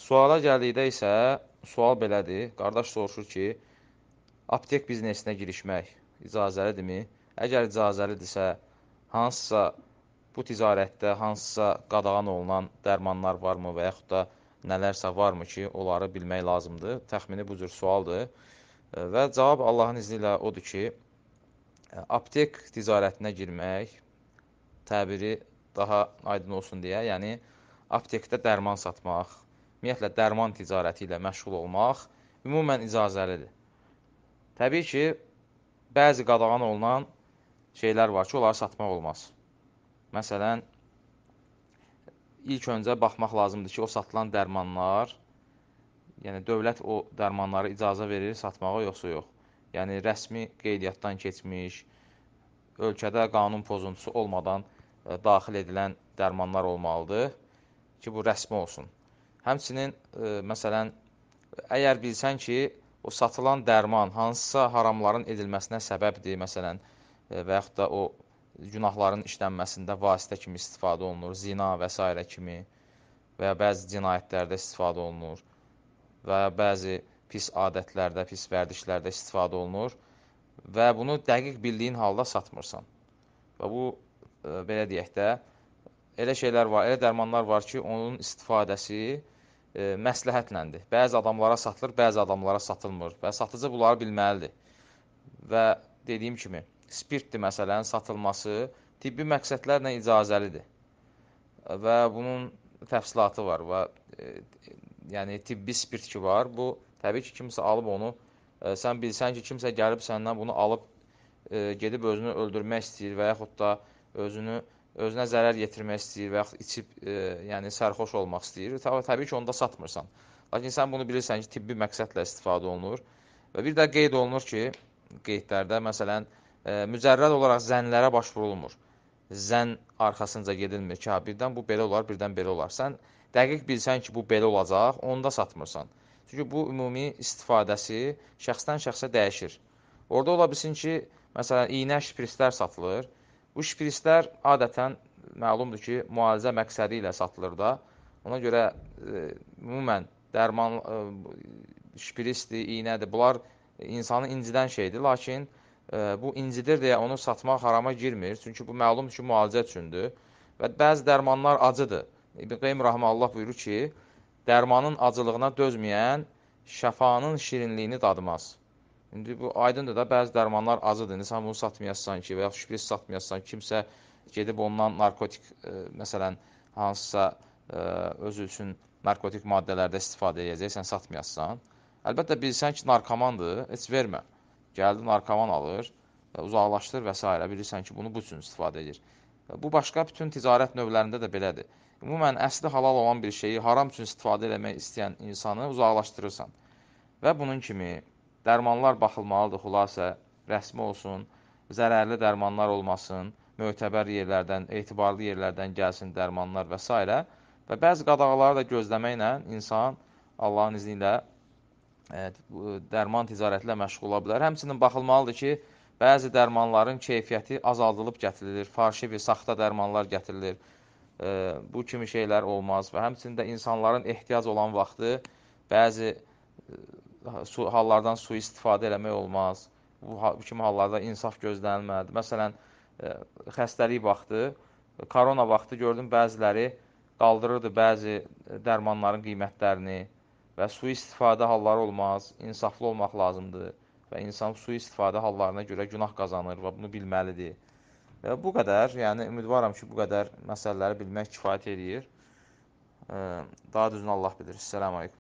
Suala gəldikdə isə sual belədir. Qardaş soruşur ki, aptek biznesinə girişmək icazəlidirmi? Əgər icazəlidirsə, hansısa bu ticarətdə hansısa qadağan olunan dərmanlar varmı və yaxud da nələrsə varmı ki, onları bilmək lazımdır. Təxmini bu cür sualdır. Və cavab Allahın izni ilə odur ki, aptek ticarətinə girmək təbiri daha aydın olsun deyə, yəni aptekdə dərman satmaq, ümumiyyətlə dərman ticarəti ilə məşğul olmaq ümumən icazəlidir. Təbii ki, bəzi qadağan olunan şeylər var ki, onları satmaq olmaz. Məsələn, ilk öncə baxmaq lazımdır ki, o satılan dərmanlar, yəni dövlət o dərmanları icazə verir satmağa yoxsa yox. Yəni rəsmi qeydiyyatdan keçmiş, ölkədə qanun pozuntusu olmadan ə, e, daxil edilən dərmanlar olmalıdır ki, bu rəsmi olsun. Həmçinin, e, məsələn, əgər bilsən ki, o satılan dərman hansısa haramların edilməsinə səbəbdir, məsələn, e, və yaxud da o günahların işlənməsində vasitə kimi istifadə olunur, zina və s. kimi və ya bəzi cinayətlərdə istifadə olunur və ya bəzi pis adətlərdə, pis vərdişlərdə istifadə olunur və bunu dəqiq bildiyin halda satmırsan. Və bu, e, belə deyək də, elə şeylər var, elə dərmanlar var ki, onun istifadəsi e, məsləhətləndir. Bəzi adamlara satılır, bəzi adamlara satılmır və satıcı bunları bilməlidir. Və dediyim kimi, spirtli məsələnin satılması tibbi məqsədlərlə icazəlidir. Və bunun təfsilatı var və e, yəni tibbi spirt ki var, bu təbii ki, kimsə alıb onu, e, sən bilsən ki, kimsə gəlib səndən bunu alıb e, gedib özünü öldürmək istəyir və yaxud da özünü e, özünə zərər yetirmək istəyir və yaxud içib, e, yəni sərxoş olmaq istəyir. Tab təbii ki, onda satmırsan. Lakin sən bunu bilirsən ki, tibbi məqsədlə istifadə olunur. Və bir də qeyd olunur ki, qeydlərdə məsələn, e, mücərrəd olaraq zənlərə baş vurulmur. Zən arxasınca gedilmir ki, ha, birdən bu belə olar, birdən belə olar. Sən dəqiq bilsən ki, bu belə olacaq, onda satmırsan. Çünki bu ümumi istifadəsi şəxsdən şəxsə dəyişir. Orda ola bilsin ki, məsələn, iynə şpritslər satılır Bu şprislər adətən məlumdur ki, müalicə məqsədi ilə satılır da. Ona görə e, ümumən dərman e, şprisdir, iynədir. Bunlar insanı incidən şeydir, lakin e, bu incidir deyə onu satmaq harama girmir. Çünki bu məlumdur ki, müalicə üçündür. Və bəzi dərmanlar acıdır. İbn Qeym rahmeullah buyurur ki, dərmanın acılığına dözməyən şəfanın şirinliyini dadmaz. İndi bu aydındır da bəzi dərmanlar azıdır. İndi sən bunu satmayasan ki, və yaxud şpris satmayasan, kimsə gedib ondan narkotik, ə, e, məsələn, hansısa ə, e, özü üçün narkotik maddələrdə istifadə edəcəksən, satmayasan. Əlbəttə bilirsən ki, narkomandır, heç vermə. Gəldi narkoman alır, e, uzaqlaşdır və s. bilirsən ki, bunu bu üçün istifadə edir. Bu başqa bütün ticarət növlərində də belədir. Ümumən əsli halal olan bir şeyi haram üçün istifadə etmək istəyən insanı uzaqlaşdırırsan. Və bunun kimi Dərmanlar baxılmalıdır xülasə, rəsmi olsun, zərərli dərmanlar olmasın, mötəbər yerlərdən, etibarlı yerlərdən gəlsin dərmanlar və s. Və bəzi qadağaları da gözləməklə insan Allahın izni ilə ə, e, dərman ticarəti ilə məşğul ola bilər. Həmçinin baxılmalıdır ki, bəzi dərmanların keyfiyyəti azaldılıb gətirilir, farşivi, saxta dərmanlar gətirilir. Ə, e, bu kimi şeylər olmaz və həmçinin də insanların ehtiyac olan vaxtı bəzi ə, e, su hallardan sui-istifadə eləmək olmaz. Bu, bu kimi hallarda insaf gözlənilməlidir. Məsələn, ə, e, xəstəlik vaxtı, korona vaxtı gördüm bəziləri qaldırırdı bəzi dərmanların qiymətlərini və sui-istifadə halları olmaz. İnsaflı olmaq lazımdır və insan sui-istifadə hallarına görə günah qazanır və bunu bilməlidir. Və bu qədər, yəni ümidvaram ki, bu qədər məsələləri bilmək kifayət eləyir. E, daha düzünü Allah bilir. Səlam aleykum.